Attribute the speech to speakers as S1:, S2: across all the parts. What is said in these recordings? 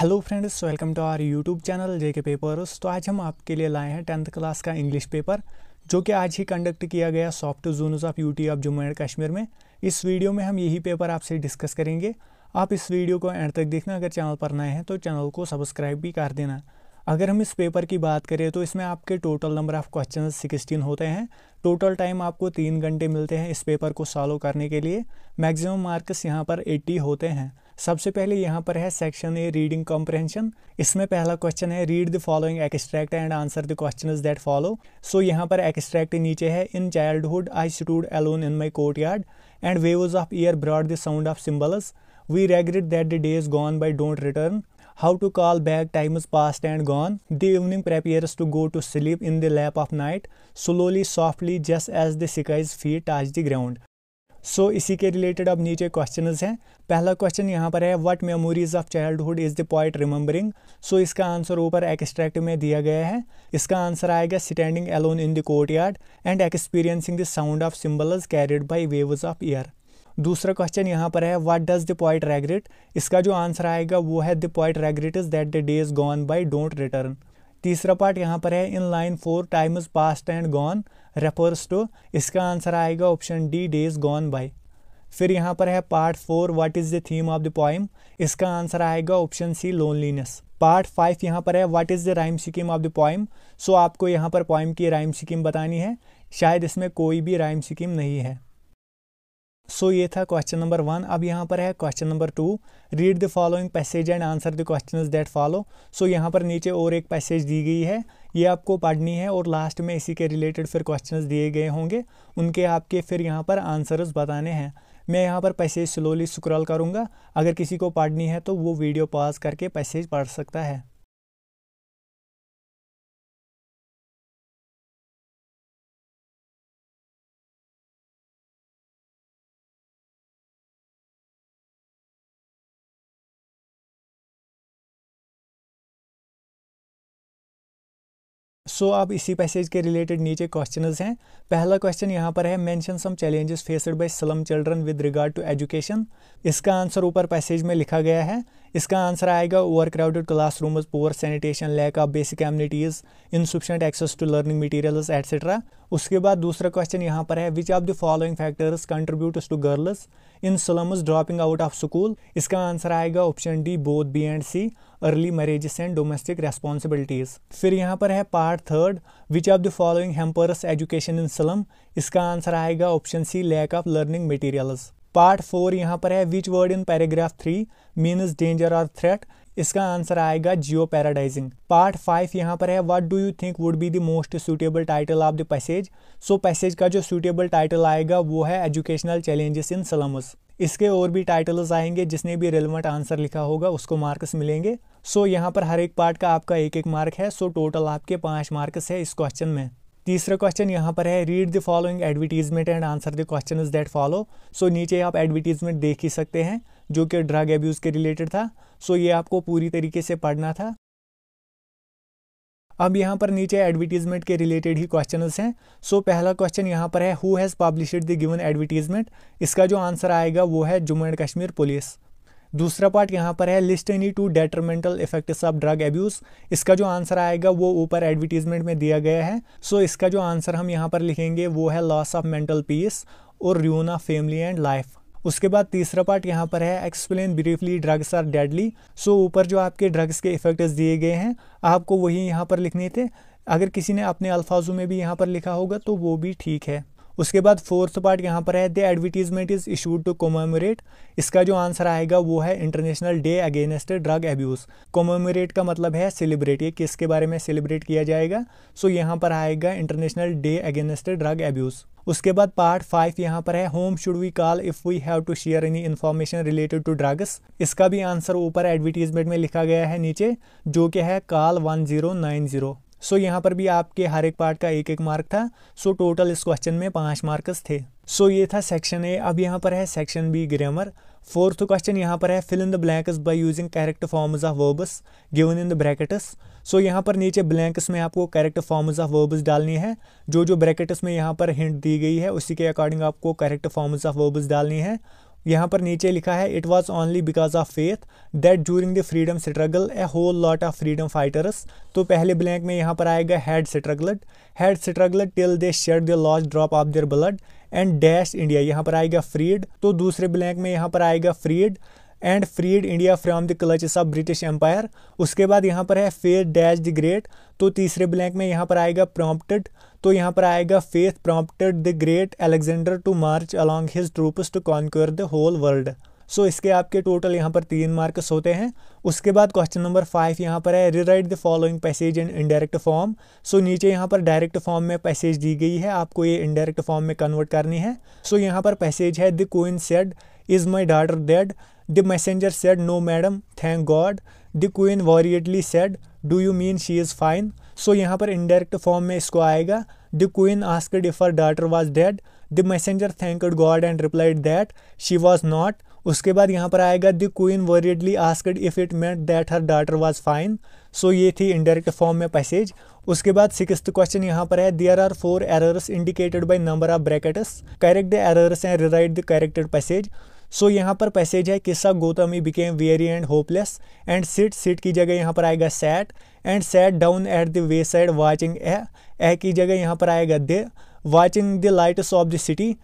S1: Hello friends welcome to our YouTube channel J K papers तो आज हम आपके लिए लाए हैं टेंथ क्लास का इंग्लिश पेपर जो कि आज ही कंडक्ट किया गया soft zones of UT of Jammu and Kashmir में इस वीडियो में हम यही पेपर आपसे डिस्कस करेंगे आप इस वीडियो को एंड तक देखना अगर चैनल पर नए हैं तो चैनल को सब्सक्राइब भी कर देना अगर हम इस पेपर की बात करें तो इसमें आपके total number of question sixteen होते हैं टोटल टाइम आपको तीन घंटे मिलते हैं इस पेपर को सॉल्व करने के लिए मैक्सिमम मार्क्स यहाँ पर एट्टी होते हैं सबसे पहले यहाँ पर है सेक्शन ए रीडिंग कॉम्प्रहेंशन इसमें पहला क्वेश्चन है read the following extract and answer the question that follow so यहाँ पर एक्सट्रैक्ट नीचे है in childhood I stood alone in my courtyard and waves of air brought the sound of cymbals we regret that the day is gone by don't return how to call back times past and gone. The evening prepares to go to sleep in the lap of night, slowly, softly, just as the sky's feet touch the ground. So so, इसी के related अब नीचे question हैं पहला question यहाँ पर है what memories of childhood is the poet remembering so इसका आंसर ऊपर एक्सट्रैक्ट में दिया गया है इसका आंसर आएगा standing alone in the courtyard and experiencing the sound of cymbal carried by waves of air दूसरा क्वेश्चन यहाँ पर है what does the poet regret इसका जो आंसर आएगा वो है the poet regret is that the day is gone by don't return तीसरा पार्ट यहाँ पर है in line four time is past and gone refers to इसका आंसर आएगा option D day is gone by फिर यहाँ पर है part four what is the theme of the poem इसका आंसर आएगा option C loneliness part five यहाँ पर है what is the rhyme scheme of the poem so आपको यहाँ पर पॉइम की राइम सिकीम बतानी है शायद इसमें कोई भी राइम सिकीम नहीं है सो ये था क्वेश्चन नंबर वन अब यहाँ पर है question number two read the following passage and answer the question that follow so यहाँ पर नीचे और एक पैसेज दी गई है ये आपको पढ़नी है और लास्ट में इसी के रिलेटेड फिर क्वेश्चंस दिए गए होंगे उनके आपके फिर यहाँ पर आंसर्स बताने हैं मैं यहाँ पर पैसेज स्लोली स्क्रॉल करूँगा अगर किसी को पढ़नी है तो वो वीडियो पॉज करके पैसेज पढ़ सकता है सो आप इसी पैसेज के रिलेटेड नीचे क्वेश्चन हैं पहला क्वेश्चन यहाँ पर है mention some challenges faced by slum children with regard to education इसका आंसर ऊपर पैसेज में लिखा गया है इसका आंसर आएगा overcrowded classrooms poor sanitation lack of basic amenities insufficient access to learning materials etcetera उसके बाद दूसरा क्वेश्चन यहाँ पर है which of the following factors contributes to girls in slums dropping out of school इसका answer आएगा option D both B and C early marriages and domestic responsibilities फिर यहाँ पर है part third which of the following hampers education in slum इसका answer आएगा option C lack of learning materials part four यहाँ पर है which word in paragraph three means danger और थ्रेट इसका आंसर आएगा जियो पैराडाइजिंग पार्ट फाइव यहाँ पर है what do you think would be the most suitable title of the passage so passage का जो सुटेबल टाइटल आएगा वो है एजुकेशनल चैलेंजेस इन सलमस इसके और भी टाइटल्स आएंगे जिसने भी रेलिवेंट आंसर लिखा होगा उसको मार्क्स मिलेंगे सो so, यहाँ पर हर एक पार्ट का आपका एक एक मार्क है सो so, टोटल आपके पाँच मार्क्स है इस क्वेश्चन में तीसरा क्वेश्चन यहाँ पर है read the following advertisement and answer the question that follow so नीचे आप एडवर्टीजमेंट देख ही सकते हैं जो कि ड्रग एब्यूज़ के रिलेटेड था सो so, ये आपको पूरी तरीके से पढ़ना था अब यहाँ पर नीचे एडवर्टीजमेंट के रिलेटेड ही क्वेश्चन हैं सो so, पहला क्वेश्चन यहाँ पर है who has publish the given advertisement इसका जो आंसर आएगा वो है जम्मू एंड कश्मीर पुलिस दूसरा पार्ट यहाँ पर है list any two detrimental effects of drug abuse इसका जो आंसर आएगा वो ऊपर एडवर्टीजमेंट में दिया गया है सो so, इसका जो आंसर हम यहाँ पर लिखेंगे वो है लॉस ऑफ मेंटल पीस और ruin of family and life उसके बाद तीसरा पार्ट यहाँ पर है explain briefly drugs are deadly so ऊपर जो आपके ड्रग्स के इफेक्ट्स दिए गए हैं आपको वही यहाँ पर लिखने थे अगर किसी ने अपने अल्फाजों में भी यहाँ पर लिखा होगा तो वो भी ठीक है उसके बाद फोर्थ पार्ट यहाँ पर है the advertisement is issued to commemorate इसका जो आंसर आएगा वो है international day against drug abuse commemorate का मतलब है सेलिब्रेट ये किसके बारे में सेलिब्रेट किया जाएगा सो so, यहाँ पर आएगा international day against drug abuse उसके बाद पार्ट फाइव यहाँ पर है whom should we call if we have to share any information related to drugs इसका भी आंसर ऊपर एडवर्टीजमेंट में लिखा गया है नीचे जो कि है call one zero nine zero so so, यहाँ पर भी आपके हर एक पार्ट का एक एक मार्क था सो so, टोटल इस क्वेश्चन में पाँच मार्क्स थे सो so, ये था सेक्शन ए अब यहाँ पर है section B grammar fourth question यहाँ पर है fill in the blanks by using correct forms of verbs given in the brackets so यहाँ पर नीचे ब्लैंक्स में आपको कैरेक्ट फॉर्म्स ऑफ वर्ब्स डालनी है जो जो ब्रैकेट्स में यहाँ पर हिंट दी गई है उसी के अकॉर्डिंग आपको करेक्ट फॉर्म्स ऑफ वर्ब्स डालनी है यहाँ पर नीचे लिखा है it was only because of faith that during the freedom struggle a whole lot of freedom fighters तो पहले ब्लैंक में यहाँ पर आएगा had struggled had struggled till they shed the last drop of their blood and dash India यहाँ पर आएगा freed तो दूसरे ब्लैंक में यहाँ पर आएगा freed and freed India from the clutches of British empire उसके बाद यहाँ पर है फेथ डैश द ग्रेट तो तीसरे ब्लैंक में यहाँ पर आएगा प्रॉम्प्टेड तो यहाँ पर आएगा faith prompted the great Alexander to march along his troops to conquer the whole world so so, इसके आपके टोटल यहाँ पर तीन मार्क्स होते हैं उसके बाद क्वेश्चन नंबर फाइव यहाँ पर है rewrite the following passage in indirect form so नीचे यहाँ पर डायरेक्ट फॉर्म में पैसेज दी गई है आपको ये इनडायरेक्ट फॉर्म में कन्वर्ट करनी है सो so, यहाँ पर पैसेज है the queen said is my daughter dead the messenger said no madam thank God the queen worriedly said do you mean she is fine so so, यहाँ पर indirect form में इसको आएगा the queen asked if her daughter was dead the messenger thanked God and replied that she was not उसके बाद यहाँ पर आएगा the queen worriedly asked if it meant that her daughter was fine so ये थी indirect form में passage उसके बाद सिक्स क्वेश्चन यहाँ पर है there are four errors indicated by number of bracket correct the errors and rewrite the corrected passage so यहाँ पर पैसेज है किस्सा Gautam he became weary and hopeless and sit sit की जगह यहाँ पर आएगा sat and sat down at the wayside watching a a की जगह यहाँ पर आएगा they watching the lights of the city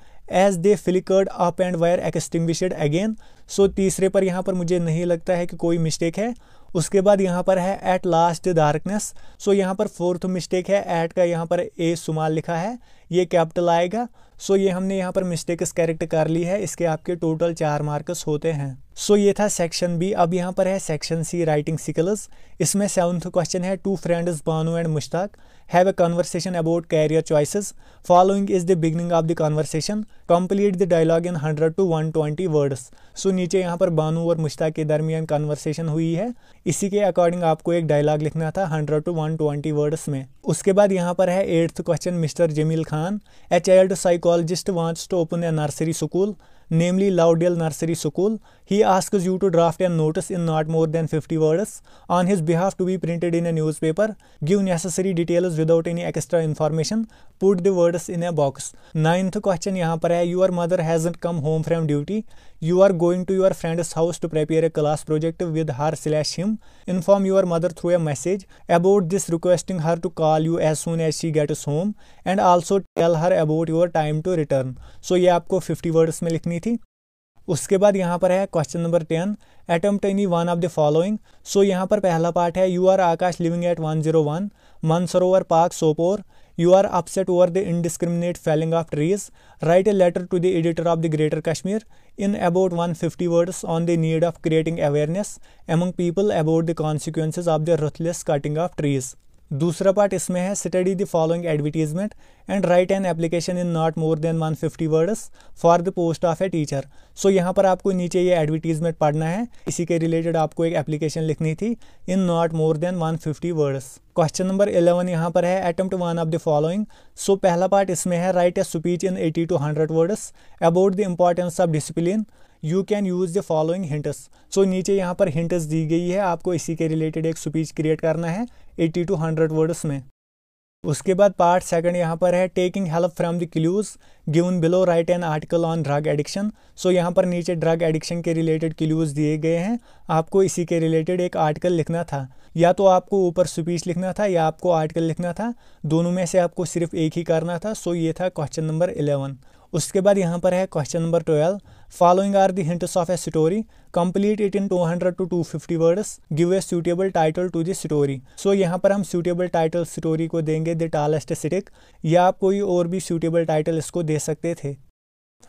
S1: as they flickered up and wire एक्सटिंग्विशड again so so, तीसरे पर यहाँ पर मुझे नहीं लगता है कि कोई मिस्टेक है उसके बाद यहाँ पर है एट लास्ट डार्कनेस सो यहाँ पर फोर्थ मिस्टेक है एट का यहाँ पर ए सुमाल लिखा है ये कैपिटल आएगा सो so, ये हमने यहाँ पर मिस्टेक इस करेक्ट कर ली है इसके आपके टोटल चार मार्क्स होते हैं सो so, ये था सेक्शन बी अब यहाँ पर है सेक्शन सी राइटिंग स्किल्स इसमें सेवन्थ क्वेश्चन है two friends Banu and Mushtaq have a conversation about career choices following is the beginning of the conversation complete the dialogue in hundred to one twenty words so नीचे यहाँ पर बानू और मुश्ताक के दरमियान conversation हुई है इसी के अकॉर्डिंग आपको एक डायलॉग लिखना था hundred to one twenty words में उसके बाद यहाँ पर है eighth question mister Jameel Khan a child psychologist wants to open a nursery school namely Loudale Nursery School. He asks you to draft a notice in not more than 50 words on his behalf to be printed in a newspaper. Give necessary details without any extra information. Put the words in a box. Ninth question यहाँ पर है Your mother hasn't come home from duty. You are going to your friend's house to prepare a class project with her slash him. Inform your mother through a message about this requesting her to call you as soon as she gets home and also tell her about your time to return. So ये आपको 50 words में लिखनी करनी थी उसके बाद यहाँ पर है question number ten attempt any one of the following so यहाँ पर पहला पार्ट है you are Akash living at one zero one Mansarovar Park Sopore you are upset over the indiscriminate felling of trees write a letter to the editor of the Greater Kashmir in about one fifty words on the need of creating awareness among people about the consequences of the ruthless cutting of trees दूसरा part इसमें है study the following advertisement and write an application in not more than 150 fifty words for the post of a teacher so यहाँ पर आपको नीचे ये advertisement पढ़ना है इसी के रिलेटेड आपको एक एप्लीकेशन लिखनी थी in not more than 150 fifty words question number eleven यहाँ पर है attempt one of the following so पहला पार्ट इसमें है write a speech in eighty to hundred words about the importance of discipline you can use the following hints so नीचे यहाँ पर hints दी गई है आपको इसी के रिलेटेड एक स्पीच क्रिएट करना है एट्टी टू हंड्रेड वर्ड्स में उसके बाद पार्ट सेकंड यहाँ पर है taking help from the clues given below write an article on drug addiction so यहाँ पर नीचे ड्रग एडिक्शन के रिलेटेड क्ल्यूज़ दिए गए हैं आपको इसी के रिलेटेड एक आर्टिकल लिखना था या तो आपको ऊपर स्पीच लिखना था या आपको आर्टिकल लिखना था दोनों में से आपको सिर्फ एक ही करना था सो ये था क्वेश्चन नंबर इलेवन उसके बाद यहाँ पर है question number twelve following are the hints of a story complete it in 200 two fifty words give a suitable title to the story so यहाँ पर हम सूटेबल टाइटल स्टोरी को देंगे द टालेस्ट स्टिक या आप कोई और भी सूटेबल टाइटल इसको दे सकते थे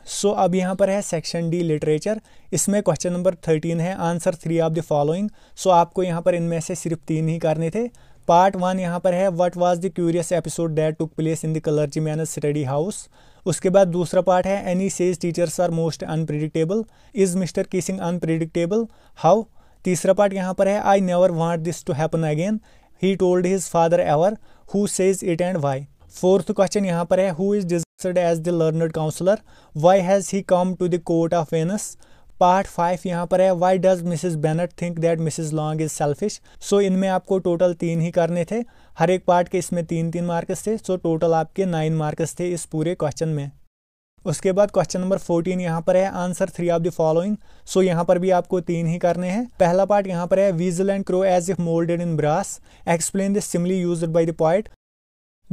S1: सो so, अब यहाँ पर है सेक्शन डी लिटरेचर इसमें क्वेश्चन नंबर थर्टीन है answer three of the following so आपको यहाँ पर इनमें से सिर्फ तीन ही करने थे पार्ट वन यहाँ पर है what was the curious episode that took place in the clergyman study house उसके बाद दूसरा पार्ट है Annie says teachers are most unpredictable is mister Keesing unpredictable how तीसरा पार्ट यहाँ पर है I never want this to happen again he told his father ever who says it and why fourth question यहाँ पर है who is desired as the learned counsellor why has he come to the court of Venice part five यहाँ पर है why does Mrs Bennet think that Mrs Long is selfish so इनमें आपको total तीन ही करने थे हर एक पार्ट के इसमें तीन तीन मार्क्स थे सो so टोटल आपके नाइन मार्क्स थे इस पूरे क्वेश्चन में उसके बाद क्वेश्चन नंबर फोर्टीन यहाँ पर है answer three of the following so यहाँ पर भी आपको तीन ही करने हैं पहला पार्ट यहाँ पर है weasel and crow as if moulded in brass explain the simile used by the poet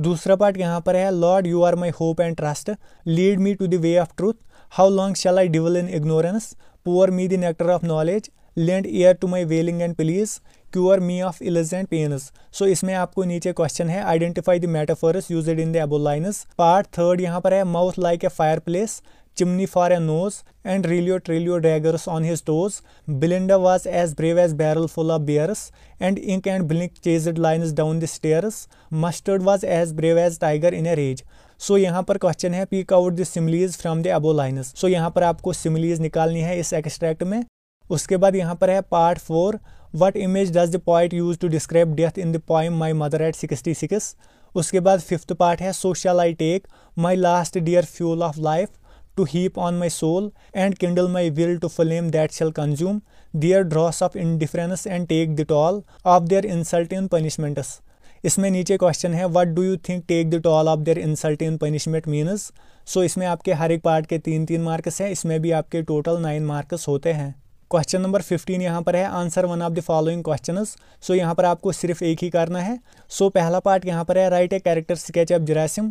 S1: दूसरा पार्ट यहाँ पर है Lord you are my hope and trust lead me to the way of truth how long shall I dwell in ignorance pour me the nectar of knowledge lend ear to my wailing and please cure me of ills and pains so इसमें आपको नीचे question है identify the metaphors use in the above lines part third यहाँ पर है mouth like a fireplace chimney for a nose and realio trulio daggers on his toes Belinda was as brave as barrel full of bears and Ink and Blink chased lions down the stairs Mustard was as brave as tiger in a rage so यहाँ पर question है pick out the similes from the above lines so यहाँ पर आपको सिमलीज निकालनी है इस extract में उसके बाद यहाँ पर है part four what image does the poet use to describe death in the poem my mother at sixty six उसके बाद फिफ्थ पार्ट है social I take my last dear fuel of life to heap on my soul and kindle my will to flame that shall consume their dross of difference and take the toll of their insult in punishments इसमें नीचे question है what do you think take the toll of their insult in punishment means so इसमें आपके हर एक part के तीन तीन marks हैं इसमें भी आपके टोटल नाइन मार्क्स होते हैं क्वेश्चन नंबर फिफ्टीन यहाँ पर है answer one of the following question so यहाँ पर आपको सिर्फ एक ही करना है सो so, पहला पार्ट यहाँ पर है write a character sketch of Gerasim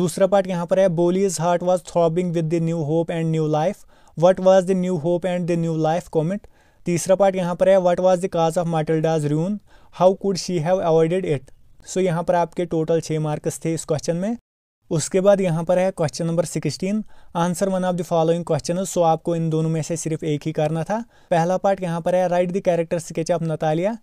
S1: दूसरा पार्ट यहाँ पर है Bholi's heart was throbbing with the new hope and new life what was the new hope and the new life comment तीसरा पार्ट यहाँ पर है what was the cause of डाज ruin how could she have avoided it so so, यहाँ पर आपके total छः marks थे इस क्वेश्चन में उसके बाद यहाँ पर है question number sixteen answer one of the following question so आपको इन दोनों में से सिर्फ एक ही करना था पहला पार्ट यहाँ पर है write the character sketch of Natalia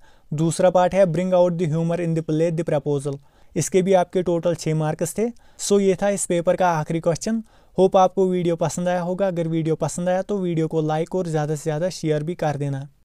S1: दूसरा पार्ट है bring out the humour in the play the proposal इसके भी आपके टोटल छः मार्क्स थे सो so, ये था इस पेपर का आखिरी क्वेश्चन होप आपको वीडियो पसंद आया होगा अगर वीडियो पसंद आया तो वीडियो को लाइक और ज़्यादा से ज़्यादा शेयर भी कर देना